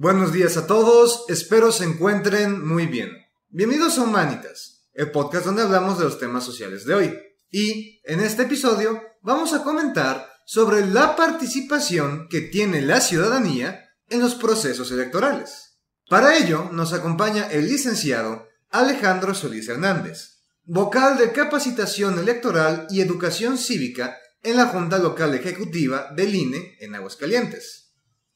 Buenos días a todos, espero se encuentren muy bien. Bienvenidos a Humanitas, el podcast donde hablamos de los temas sociales de hoy. Y en este episodio vamos a comentar sobre la participación que tiene la ciudadanía en los procesos electorales. Para ello nos acompaña el licenciado Alejandro Solís Hernández, vocal de capacitación electoral y educación cívica en la Junta Local Ejecutiva del INE en Aguascalientes.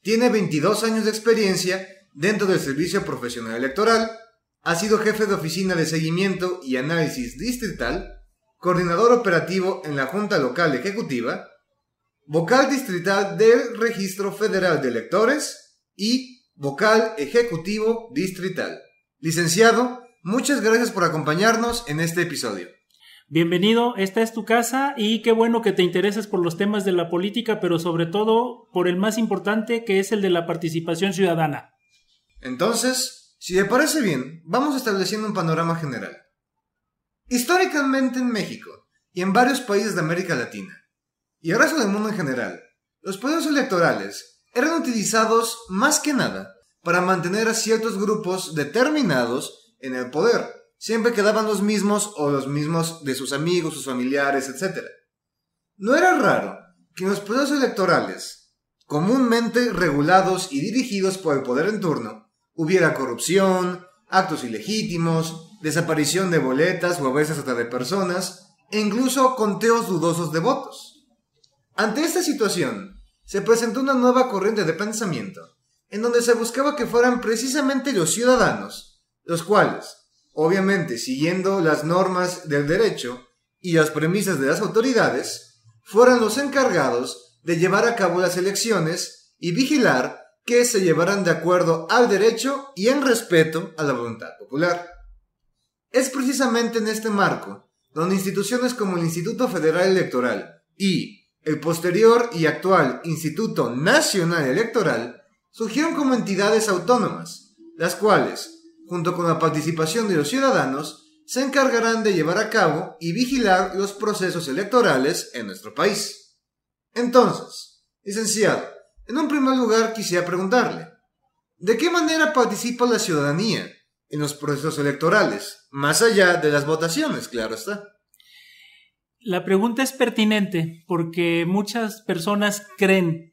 Tiene 22 años de experiencia dentro del Servicio Profesional Electoral, ha sido jefe de oficina de seguimiento y análisis distrital, coordinador operativo en la Junta Local Ejecutiva, vocal distrital del Registro Federal de Electores y vocal ejecutivo distrital. Licenciado, muchas gracias por acompañarnos en este episodio. Bienvenido, esta es tu casa y qué bueno que te intereses por los temas de la política, pero sobre todo por el más importante que es el de la participación ciudadana. Entonces, si te parece bien, vamos estableciendo un panorama general. Históricamente en México y en varios países de América Latina, y el resto del mundo en general, los poderes electorales eran utilizados más que nada para mantener a ciertos grupos determinados en el poder siempre quedaban los mismos o los mismos de sus amigos, sus familiares, etc. No era raro que en los procesos electorales, comúnmente regulados y dirigidos por el poder en turno, hubiera corrupción, actos ilegítimos, desaparición de boletas o a veces hasta de personas, e incluso conteos dudosos de votos. Ante esta situación, se presentó una nueva corriente de pensamiento, en donde se buscaba que fueran precisamente los ciudadanos, los cuales, obviamente siguiendo las normas del derecho y las premisas de las autoridades, fueran los encargados de llevar a cabo las elecciones y vigilar que se llevaran de acuerdo al derecho y en respeto a la voluntad popular. Es precisamente en este marco donde instituciones como el Instituto Federal Electoral y el posterior y actual Instituto Nacional Electoral surgieron como entidades autónomas, las cuales junto con la participación de los ciudadanos, se encargarán de llevar a cabo y vigilar los procesos electorales en nuestro país. Entonces, licenciado, en un primer lugar quisiera preguntarle, ¿de qué manera participa la ciudadanía en los procesos electorales, más allá de las votaciones, claro está? La pregunta es pertinente porque muchas personas creen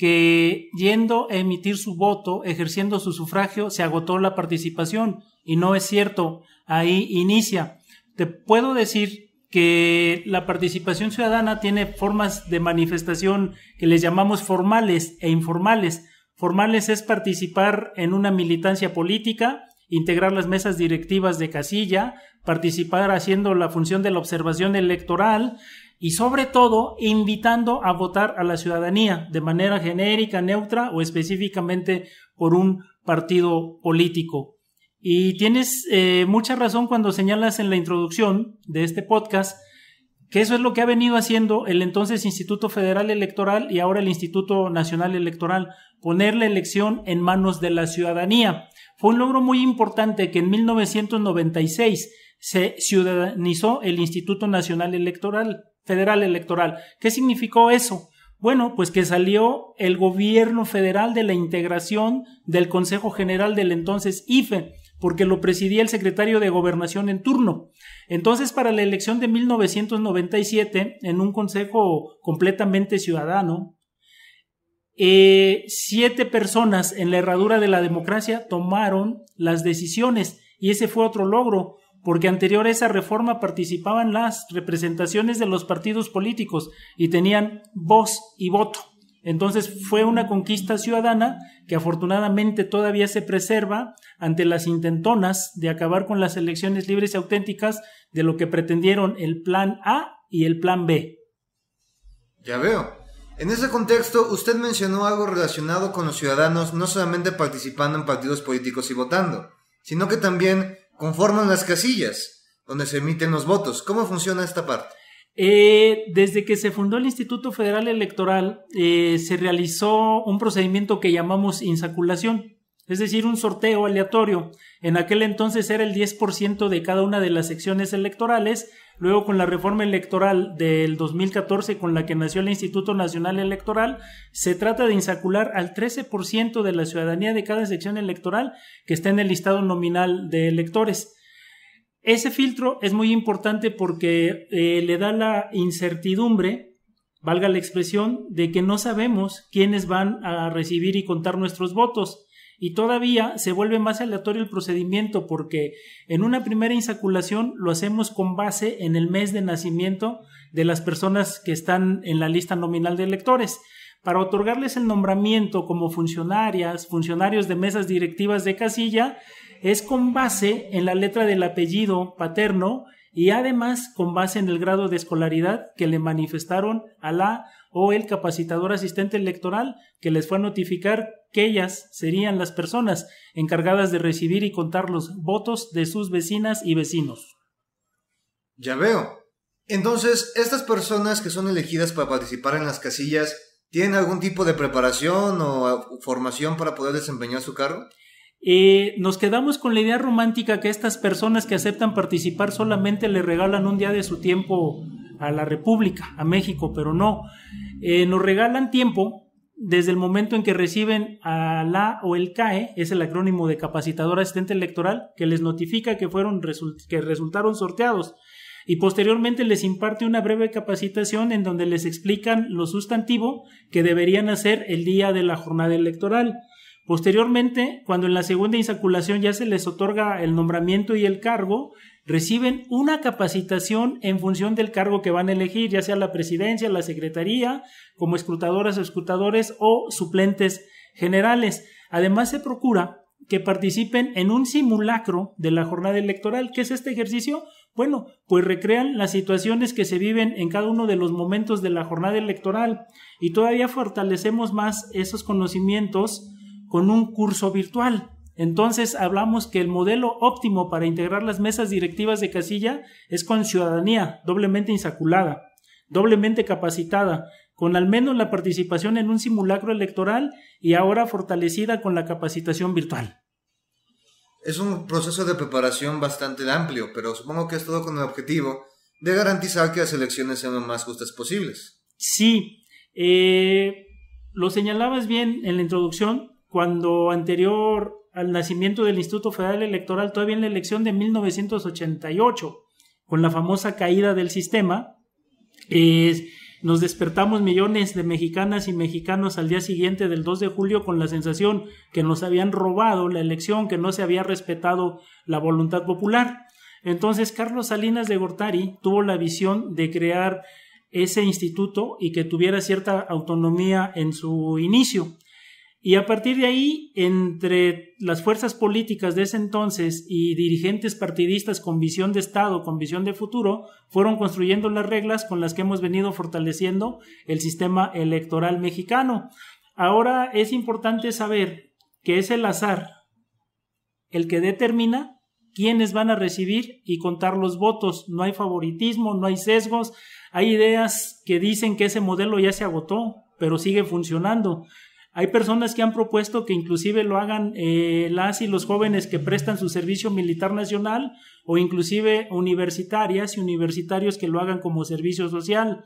que yendo a emitir su voto, ejerciendo su sufragio, se agotó la participación. Y no es cierto, ahí inicia. Te puedo decir que la participación ciudadana tiene formas de manifestación que les llamamos formales e informales. Formales es participar en una militancia política, integrar las mesas directivas de casilla, participar haciendo la función de la observación electoral, y sobre todo invitando a votar a la ciudadanía de manera genérica, neutra o específicamente por un partido político. Y tienes eh, mucha razón cuando señalas en la introducción de este podcast que eso es lo que ha venido haciendo el entonces Instituto Federal Electoral y ahora el Instituto Nacional Electoral, poner la elección en manos de la ciudadanía. Fue un logro muy importante que en 1996 se ciudadanizó el Instituto Nacional Electoral Federal Electoral. ¿Qué significó eso? Bueno, pues que salió el gobierno federal de la integración del Consejo General del entonces IFE, porque lo presidía el secretario de Gobernación en turno. Entonces, para la elección de 1997, en un consejo completamente ciudadano, eh, siete personas en la herradura de la democracia tomaron las decisiones y ese fue otro logro porque anterior a esa reforma participaban las representaciones de los partidos políticos y tenían voz y voto. Entonces fue una conquista ciudadana que afortunadamente todavía se preserva ante las intentonas de acabar con las elecciones libres y auténticas de lo que pretendieron el plan A y el plan B. Ya veo. En ese contexto, usted mencionó algo relacionado con los ciudadanos no solamente participando en partidos políticos y votando, sino que también conforman las casillas donde se emiten los votos. ¿Cómo funciona esta parte? Eh, desde que se fundó el Instituto Federal Electoral, eh, se realizó un procedimiento que llamamos insaculación es decir, un sorteo aleatorio. En aquel entonces era el 10% de cada una de las secciones electorales. Luego, con la reforma electoral del 2014, con la que nació el Instituto Nacional Electoral, se trata de insacular al 13% de la ciudadanía de cada sección electoral que está en el listado nominal de electores. Ese filtro es muy importante porque eh, le da la incertidumbre valga la expresión, de que no sabemos quiénes van a recibir y contar nuestros votos. Y todavía se vuelve más aleatorio el procedimiento porque en una primera insaculación lo hacemos con base en el mes de nacimiento de las personas que están en la lista nominal de electores. Para otorgarles el nombramiento como funcionarias, funcionarios de mesas directivas de casilla, es con base en la letra del apellido paterno y además con base en el grado de escolaridad que le manifestaron a la o el capacitador asistente electoral que les fue a notificar que ellas serían las personas encargadas de recibir y contar los votos de sus vecinas y vecinos. Ya veo. Entonces, estas personas que son elegidas para participar en las casillas, ¿tienen algún tipo de preparación o ah, formación para poder desempeñar su cargo? Eh, nos quedamos con la idea romántica que estas personas que aceptan participar solamente le regalan un día de su tiempo a la República, a México, pero no. Eh, nos regalan tiempo desde el momento en que reciben a la o el CAE, es el acrónimo de capacitador asistente electoral, que les notifica que, fueron, que resultaron sorteados y posteriormente les imparte una breve capacitación en donde les explican lo sustantivo que deberían hacer el día de la jornada electoral. Posteriormente, cuando en la segunda insaculación ya se les otorga el nombramiento y el cargo, reciben una capacitación en función del cargo que van a elegir, ya sea la presidencia, la secretaría, como escrutadoras o escrutadores o suplentes generales. Además, se procura que participen en un simulacro de la jornada electoral. ¿Qué es este ejercicio? Bueno, pues recrean las situaciones que se viven en cada uno de los momentos de la jornada electoral y todavía fortalecemos más esos conocimientos con un curso virtual. Entonces hablamos que el modelo óptimo para integrar las mesas directivas de casilla es con ciudadanía doblemente insaculada, doblemente capacitada, con al menos la participación en un simulacro electoral y ahora fortalecida con la capacitación virtual. Es un proceso de preparación bastante amplio, pero supongo que es todo con el objetivo de garantizar que las elecciones sean lo más justas posibles. Sí, eh, lo señalabas bien en la introducción, cuando anterior al nacimiento del Instituto Federal Electoral todavía en la elección de 1988, con la famosa caída del sistema. nos despertamos millones de mexicanas y mexicanos al día siguiente del 2 de julio con la sensación que nos habían robado la elección, que no se había respetado la voluntad popular. Entonces, Carlos Salinas de Gortari tuvo la visión de crear ese instituto y que tuviera cierta autonomía en su inicio. Y a partir de ahí, entre las fuerzas políticas de ese entonces y dirigentes partidistas con visión de Estado, con visión de futuro, fueron construyendo las reglas con las que hemos venido fortaleciendo el sistema electoral mexicano. Ahora es importante saber que es el azar el que determina quiénes van a recibir y contar los votos. No hay favoritismo, no hay sesgos. Hay ideas que dicen que ese modelo ya se agotó, pero sigue funcionando. Hay personas que han propuesto que inclusive lo hagan eh, las y los jóvenes que prestan su servicio militar nacional o inclusive universitarias y universitarios que lo hagan como servicio social.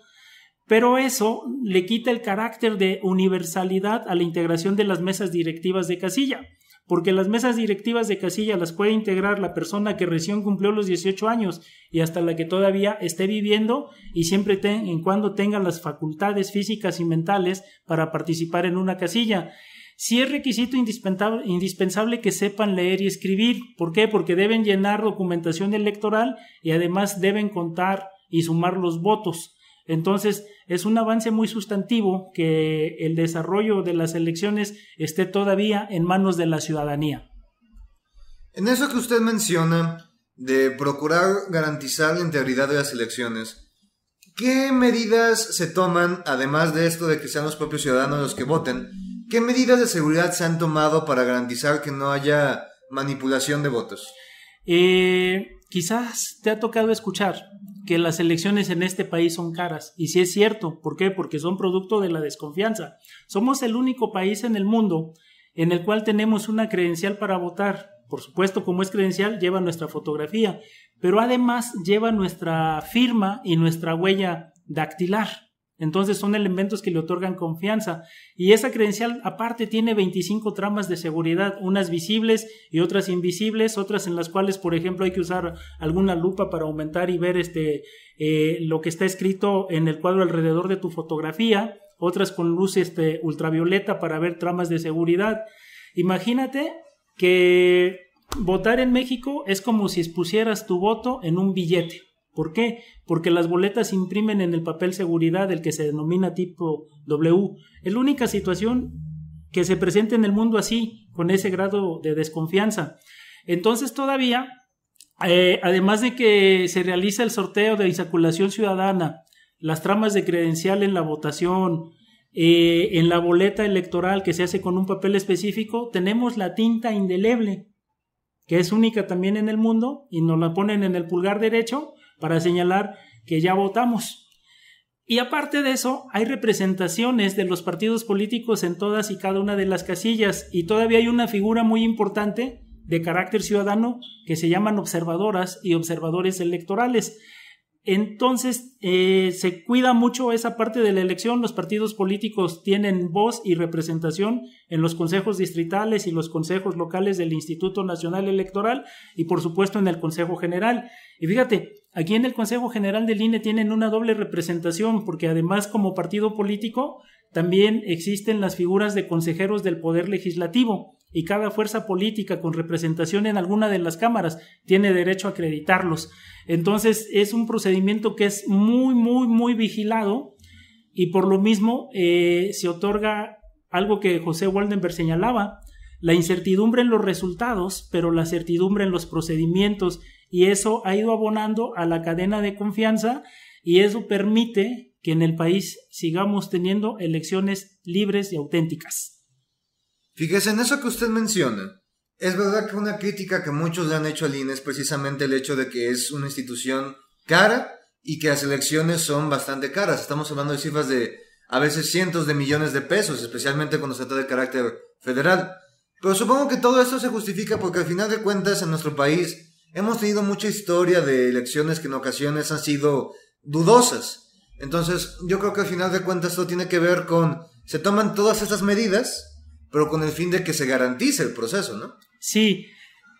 Pero eso le quita el carácter de universalidad a la integración de las mesas directivas de casilla porque las mesas directivas de casilla las puede integrar la persona que recién cumplió los 18 años y hasta la que todavía esté viviendo y siempre en cuando tenga las facultades físicas y mentales para participar en una casilla. Si es requisito indispensable, indispensable que sepan leer y escribir. ¿Por qué? Porque deben llenar documentación electoral y además deben contar y sumar los votos. Entonces, es un avance muy sustantivo que el desarrollo de las elecciones esté todavía en manos de la ciudadanía. En eso que usted menciona de procurar garantizar la integridad de las elecciones, ¿qué medidas se toman, además de esto de que sean los propios ciudadanos los que voten, qué medidas de seguridad se han tomado para garantizar que no haya manipulación de votos? Eh, quizás te ha tocado escuchar que las elecciones en este país son caras. Y si es cierto, ¿por qué? Porque son producto de la desconfianza. Somos el único país en el mundo en el cual tenemos una credencial para votar. Por supuesto, como es credencial, lleva nuestra fotografía, pero además lleva nuestra firma y nuestra huella dactilar. Entonces son elementos que le otorgan confianza. Y esa credencial aparte tiene 25 tramas de seguridad, unas visibles y otras invisibles, otras en las cuales, por ejemplo, hay que usar alguna lupa para aumentar y ver este, eh, lo que está escrito en el cuadro alrededor de tu fotografía, otras con luz este, ultravioleta para ver tramas de seguridad. Imagínate que votar en México es como si expusieras tu voto en un billete. ¿Por qué? Porque las boletas se imprimen en el papel seguridad, el que se denomina tipo W. Es la única situación que se presenta en el mundo así, con ese grado de desconfianza. Entonces todavía, eh, además de que se realiza el sorteo de insaculación ciudadana, las tramas de credencial en la votación, eh, en la boleta electoral que se hace con un papel específico, tenemos la tinta indeleble, que es única también en el mundo, y nos la ponen en el pulgar derecho, para señalar que ya votamos. Y aparte de eso, hay representaciones de los partidos políticos en todas y cada una de las casillas y todavía hay una figura muy importante de carácter ciudadano que se llaman observadoras y observadores electorales. Entonces, eh, se cuida mucho esa parte de la elección. Los partidos políticos tienen voz y representación en los consejos distritales y los consejos locales del Instituto Nacional Electoral y, por supuesto, en el Consejo General. Y fíjate, aquí en el Consejo General del INE tienen una doble representación porque, además, como partido político, también existen las figuras de consejeros del Poder Legislativo y cada fuerza política con representación en alguna de las cámaras tiene derecho a acreditarlos. Entonces es un procedimiento que es muy, muy, muy vigilado y por lo mismo eh, se otorga algo que José Waldenberg señalaba, la incertidumbre en los resultados, pero la certidumbre en los procedimientos y eso ha ido abonando a la cadena de confianza y eso permite que en el país sigamos teniendo elecciones libres y auténticas. Fíjese en eso que usted menciona. Es verdad que una crítica que muchos le han hecho al INE es precisamente el hecho de que es una institución cara y que las elecciones son bastante caras. Estamos hablando de cifras de a veces cientos de millones de pesos, especialmente cuando se trata de carácter federal. Pero supongo que todo esto se justifica porque al final de cuentas en nuestro país hemos tenido mucha historia de elecciones que en ocasiones han sido dudosas. Entonces yo creo que al final de cuentas esto tiene que ver con se toman todas estas medidas pero con el fin de que se garantice el proceso, ¿no? Sí,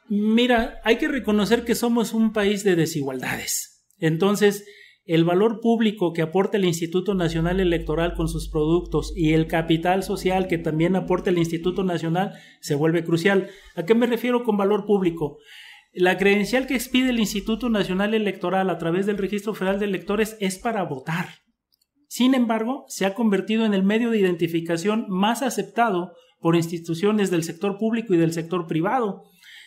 mira, hay que reconocer que somos un país de desigualdades. Entonces, el valor público que aporta el Instituto Nacional Electoral con sus productos y el capital social que también aporta el Instituto Nacional se vuelve crucial. ¿A qué me refiero con valor público? La credencial que expide el Instituto Nacional Electoral a través del Registro Federal de Electores es para votar. Sin embargo, se ha convertido en el medio de identificación más aceptado por instituciones del sector público y del sector privado.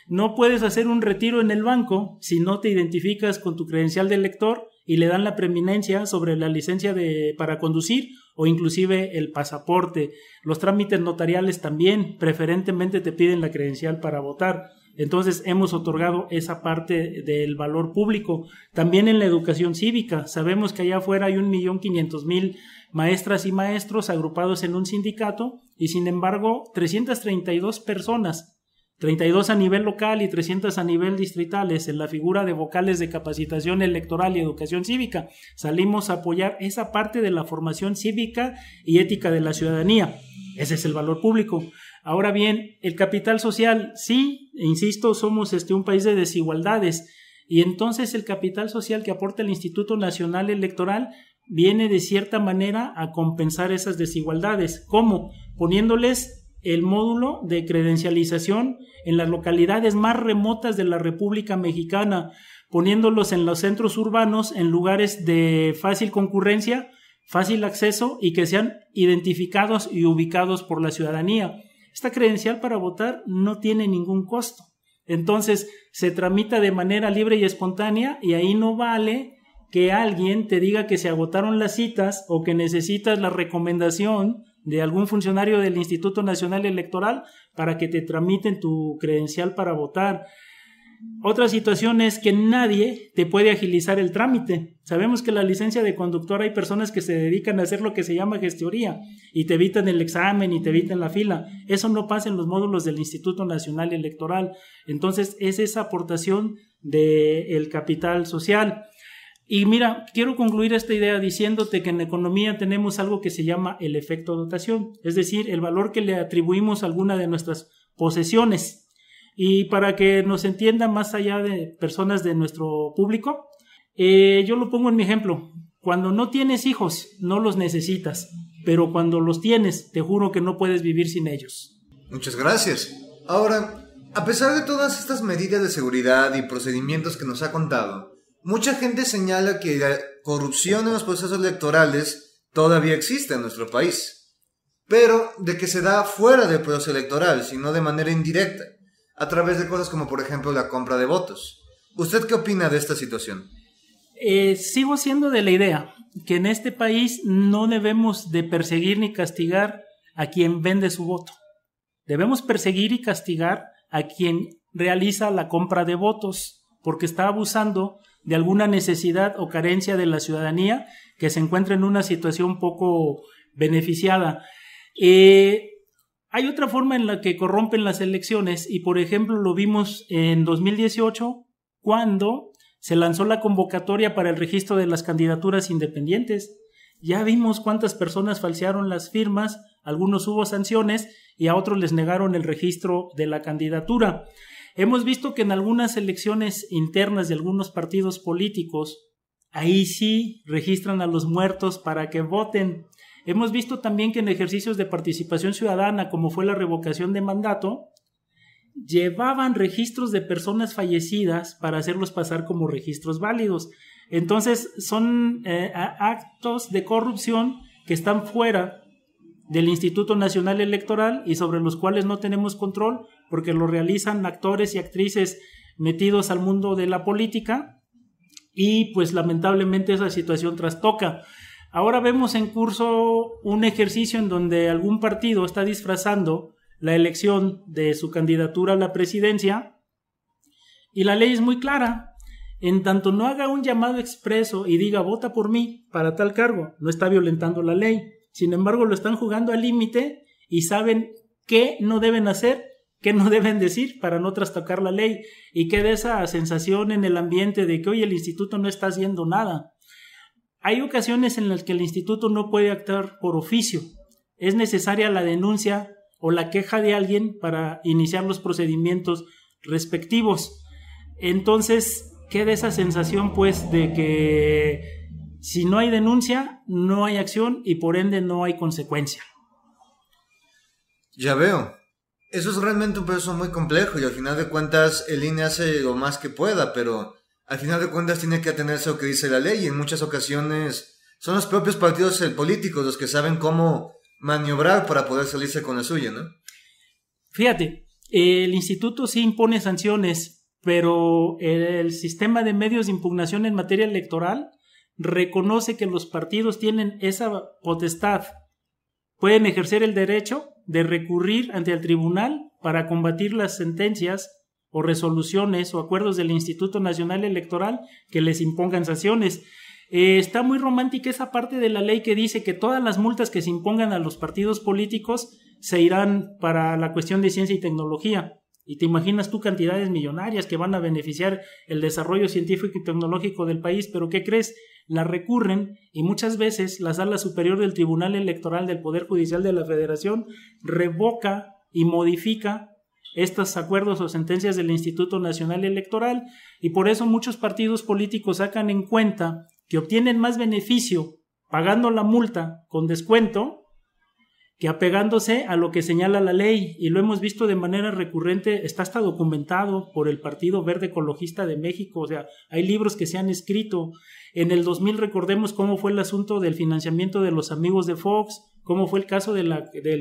No puedes hacer un retiro en el banco si no te identificas con tu credencial de lector y le dan la preeminencia sobre la licencia para conducir o inclusive el pasaporte. Los trámites notariales también preferentemente te piden la credencial para votar. Entonces hemos otorgado esa parte del valor público. También en la educación cívica, sabemos que allá afuera hay un millón quinientos mil maestras y maestros agrupados en un sindicato y sin embargo 332 personas 32 a nivel local y 300 a nivel distritales en la figura de vocales de capacitación electoral y educación cívica. Salimos a apoyar esa parte de la formación cívica y ética de la ciudadanía. Ese es el valor público. Ahora bien, el capital social, sí, e insisto, somos este, un país de desigualdades. Y entonces el capital social que aporta el Instituto Nacional Electoral viene de cierta manera a compensar esas desigualdades. ¿Cómo? Poniéndoles el módulo de credencialización en las localidades más remotas de la República Mexicana, poniéndolos en los centros urbanos, en lugares de fácil concurrencia, fácil acceso y que sean identificados y ubicados por la ciudadanía. Esta credencial para votar no tiene ningún costo. Entonces, se tramita de manera libre y espontánea y ahí no vale que alguien te diga que se agotaron las citas o que necesitas la recomendación de algún funcionario del Instituto Nacional Electoral para que te tramiten tu credencial para votar. Otra situación es que nadie te puede agilizar el trámite. Sabemos que la licencia de conductor hay personas que se dedican a hacer lo que se llama gestoría y te evitan el examen y te evitan la fila. Eso no pasa en los módulos del Instituto Nacional Electoral. Entonces es esa aportación del capital social. Y mira, quiero concluir esta idea diciéndote que en economía tenemos algo que se llama el efecto dotación, es decir, el valor que le atribuimos a alguna de nuestras posesiones. Y para que nos entiendan más allá de personas de nuestro público, eh, yo lo pongo en mi ejemplo. Cuando no tienes hijos, no los necesitas, pero cuando los tienes, te juro que no puedes vivir sin ellos. Muchas gracias. Ahora, a pesar de todas estas medidas de seguridad y procedimientos que nos ha contado, mucha gente señala que la corrupción en los procesos electorales todavía existe en nuestro país, pero de que se da fuera del proceso electoral, sino de manera indirecta a través de cosas como por ejemplo la compra de votos. ¿Usted qué opina de esta situación? Eh, sigo siendo de la idea que en este país no debemos de perseguir ni castigar a quien vende su voto. Debemos perseguir y castigar a quien realiza la compra de votos porque está abusando de alguna necesidad o carencia de la ciudadanía que se encuentra en una situación poco beneficiada. Eh, hay otra forma en la que corrompen las elecciones y por ejemplo lo vimos en 2018 cuando se lanzó la convocatoria para el registro de las candidaturas independientes. Ya vimos cuántas personas falsearon las firmas, algunos hubo sanciones y a otros les negaron el registro de la candidatura. Hemos visto que en algunas elecciones internas de algunos partidos políticos, ahí sí registran a los muertos para que voten. Hemos visto también que en ejercicios de participación ciudadana, como fue la revocación de mandato, llevaban registros de personas fallecidas para hacerlos pasar como registros válidos. Entonces son eh, actos de corrupción que están fuera del Instituto Nacional Electoral y sobre los cuales no tenemos control porque lo realizan actores y actrices metidos al mundo de la política y pues lamentablemente esa situación trastoca. Ahora vemos en curso un ejercicio en donde algún partido está disfrazando la elección de su candidatura a la presidencia y la ley es muy clara. En tanto no haga un llamado expreso y diga vota por mí para tal cargo, no está violentando la ley. Sin embargo, lo están jugando al límite y saben qué no deben hacer, qué no deben decir para no trastocar la ley y queda esa sensación en el ambiente de que hoy el instituto no está haciendo nada hay ocasiones en las que el instituto no puede actuar por oficio. Es necesaria la denuncia o la queja de alguien para iniciar los procedimientos respectivos. Entonces, queda esa sensación pues de que si no hay denuncia, no hay acción y por ende no hay consecuencia. Ya veo. Eso es realmente un proceso muy complejo y al final de cuentas el INE hace lo más que pueda, pero al final de cuentas tiene que atenerse a lo que dice la ley y en muchas ocasiones son los propios partidos eh, políticos los que saben cómo maniobrar para poder salirse con la suya, ¿no? Fíjate, el instituto sí impone sanciones, pero el sistema de medios de impugnación en materia electoral reconoce que los partidos tienen esa potestad. Pueden ejercer el derecho de recurrir ante el tribunal para combatir las sentencias o resoluciones o acuerdos del Instituto Nacional Electoral que les impongan sanciones. Eh, está muy romántica esa parte de la ley que dice que todas las multas que se impongan a los partidos políticos se irán para la cuestión de ciencia y tecnología. Y te imaginas tú cantidades millonarias que van a beneficiar el desarrollo científico y tecnológico del país, pero ¿qué crees? La recurren y muchas veces la sala superior del Tribunal Electoral del Poder Judicial de la Federación revoca y modifica estos acuerdos o sentencias del Instituto Nacional Electoral y por eso muchos partidos políticos sacan en cuenta que obtienen más beneficio pagando la multa con descuento que apegándose a lo que señala la ley, y lo hemos visto de manera recurrente, está hasta documentado por el Partido Verde Ecologista de México, o sea, hay libros que se han escrito. En el 2000 recordemos cómo fue el asunto del financiamiento de los amigos de Fox, cómo fue el caso del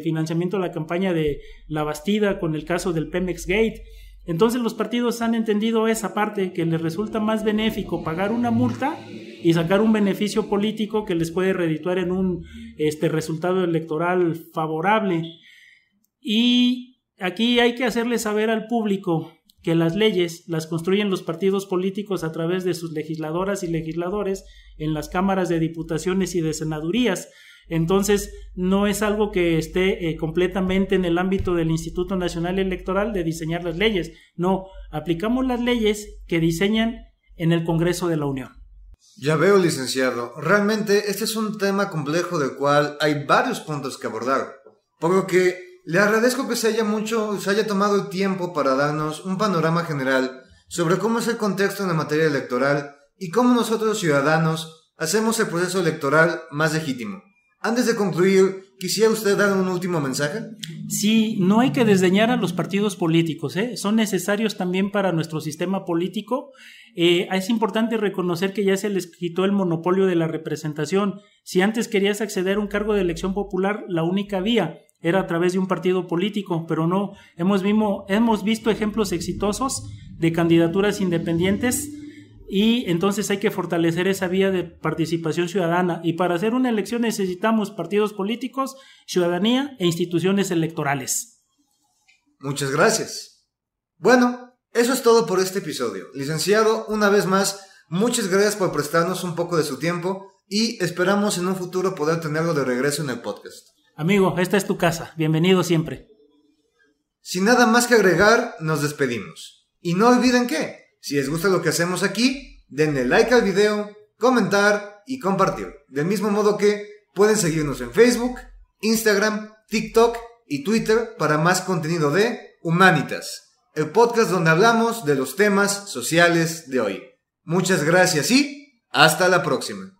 financiamiento de la campaña de La Bastida con el caso del Pemex Gate. Entonces los partidos han entendido esa parte, que les resulta más benéfico pagar una multa y sacar un beneficio político que les puede redituar en un este, resultado electoral favorable. Y aquí hay que hacerle saber al público que las leyes las construyen los partidos políticos a través de sus legisladoras y legisladores en las cámaras de diputaciones y de senadurías. Entonces, no es algo que esté eh, completamente en el ámbito del Instituto Nacional Electoral de diseñar las leyes. No, aplicamos las leyes que diseñan en el Congreso de la Unión. Ya veo, licenciado. Realmente este es un tema complejo del cual hay varios puntos que abordar. Por lo que le agradezco que se haya mucho, se haya tomado el tiempo para darnos un panorama general sobre cómo es el contexto en la materia electoral y cómo nosotros ciudadanos hacemos el proceso electoral más legítimo. Antes de concluir, ¿quisiera usted dar un último mensaje? Sí, no hay que desdeñar a los partidos políticos, ¿eh? son necesarios también para nuestro sistema político eh, es importante reconocer que ya se les quitó el monopolio de la representación. Si antes querías acceder a un cargo de elección popular, la única vía era a través de un partido político, pero no, hemos visto ejemplos exitosos de candidaturas independientes y entonces hay que fortalecer esa vía de participación ciudadana. Y para hacer una elección necesitamos partidos políticos, ciudadanía e instituciones electorales. Muchas gracias. Bueno, eso es todo por este episodio. Licenciado, una vez más, muchas gracias por prestarnos un poco de su tiempo y esperamos en un futuro poder tenerlo de regreso en el podcast. Amigo, esta es tu casa. Bienvenido siempre. Sin nada más que agregar, nos despedimos. Y no olviden que, si les gusta lo que hacemos aquí, denle like al video, comentar y compartir. Del mismo modo que pueden seguirnos en Facebook, Instagram, TikTok y Twitter para más contenido de Humanitas el podcast donde hablamos de los temas sociales de hoy. Muchas gracias y hasta la próxima.